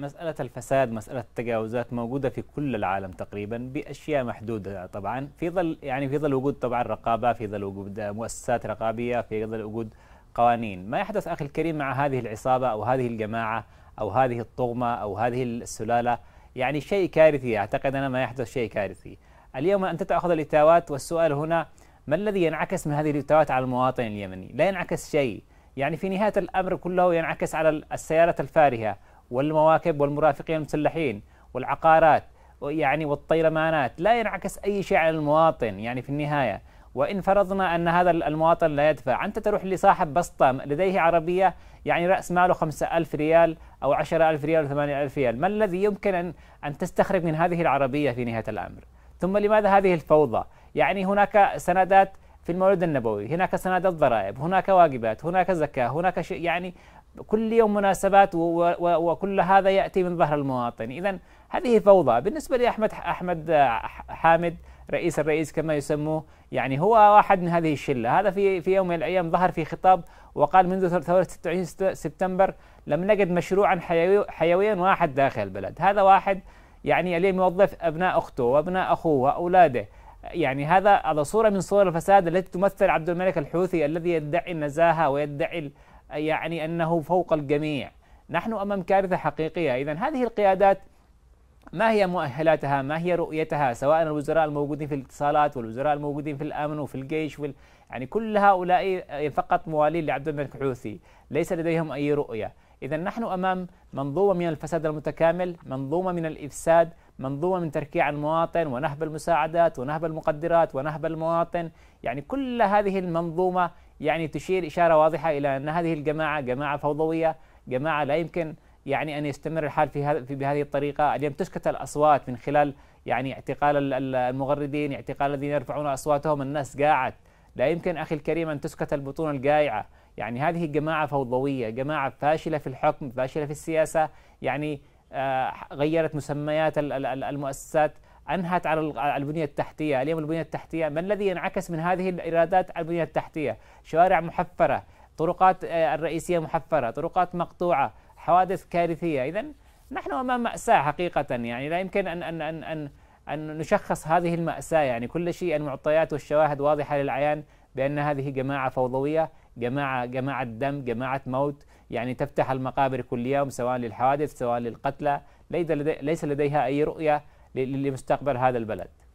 مسألة الفساد مسألة التجاوزات موجودة في كل العالم تقريبا بأشياء محدودة طبعا في ظل يعني في ظل وجود طبعا رقابة في ظل وجود مؤسسات رقابية في ظل وجود قوانين ما يحدث أخي الكريم مع هذه العصابة أو هذه الجماعة أو هذه الطغمة أو هذه السلالة يعني شيء كارثي أعتقد أنا ما يحدث شيء كارثي اليوم أنت تأخذ الإتاوات والسؤال هنا ما الذي ينعكس من هذه الإتاوات على المواطن اليمني لا ينعكس شيء يعني في نهاية الأمر كله ينعكس على السيارة الفارهة والمواكب والمرافقين المسلحين والعقارات يعني والطيرمانات لا ينعكس أي شيء على المواطن يعني في النهاية وإن فرضنا أن هذا المواطن لا يدفع أنت تروح لصاحب بسطة لديه عربية يعني رأس ماله 5000 ريال أو 10000 ريال او 8000 ريال ما الذي يمكن أن, أن تستخرج من هذه العربية في نهاية الأمر ثم لماذا هذه الفوضى يعني هناك سندات في المولد النبوي هناك سندات ضرائب هناك واجبات هناك زكاة هناك شيء يعني كل يوم مناسبات وكل هذا ياتي من ظهر المواطن اذا هذه فوضى بالنسبه لاحمد احمد حامد رئيس الرئيس كما يسموه يعني هو واحد من هذه الشله هذا في في يوم من الايام ظهر في خطاب وقال منذ ثوره 26 سبتمبر لم نجد مشروعا حيويا واحد داخل البلد هذا واحد يعني اليوم يوظف ابناء اخته وابناء اخوه واولاده يعني هذا على صورة من صور الفساد التي تمثل عبد الملك الحوثي الذي يدعي النزاهة ويدعي يعني أنه فوق الجميع نحن أمام كارثة حقيقية إذا هذه القيادات ما هي مؤهلاتها ما هي رؤيتها سواء الوزراء الموجودين في الاتصالات والوزراء الموجودين في الأمن وفي الجيش وال... يعني كل هؤلاء فقط موالين لعبد الملك الحوثي ليس لديهم أي رؤية إذا نحن أمام منظومة من الفساد المتكامل منظومة من الإفساد منظومة من تركيع المواطن ونهب المساعدات ونهب المقدرات ونهب المواطن يعني كل هذه المنظومة يعني تشير إشارة واضحة إلى أن هذه الجماعة جماعة فوضوية جماعة لا يمكن يعني أن يستمر الحال في, هذا في بهذه الطريقة اليوم تسكت الأصوات من خلال يعني اعتقال المغردين اعتقال الذين يرفعون أصواتهم الناس قاعد لا يمكن أخي الكريم أن تسكت البطون القايعة يعني هذه جماعة فوضوية جماعة فاشلة في الحكم فاشلة في السياسة يعني آه، غيرت مسميات المؤسسات انهت على البنيه التحتيه، اليوم البنيه التحتيه ما الذي ينعكس من هذه الايرادات على البنيه التحتيه؟ شوارع محفره، طرقات آه، الرئيسيه محفره، طرقات مقطوعه، حوادث كارثيه، اذا نحن امام ماساه حقيقه يعني لا يمكن ان ان ان ان, أن نشخص هذه الماساه يعني كل شيء المعطيات والشواهد واضحه للعيان بان هذه جماعه فوضويه جماعة جماعة دم جماعة موت يعني تفتح المقابر كل يوم سواء للحوادث سواء للقتلى ليس لديها أي رؤية لمستقبل هذا البلد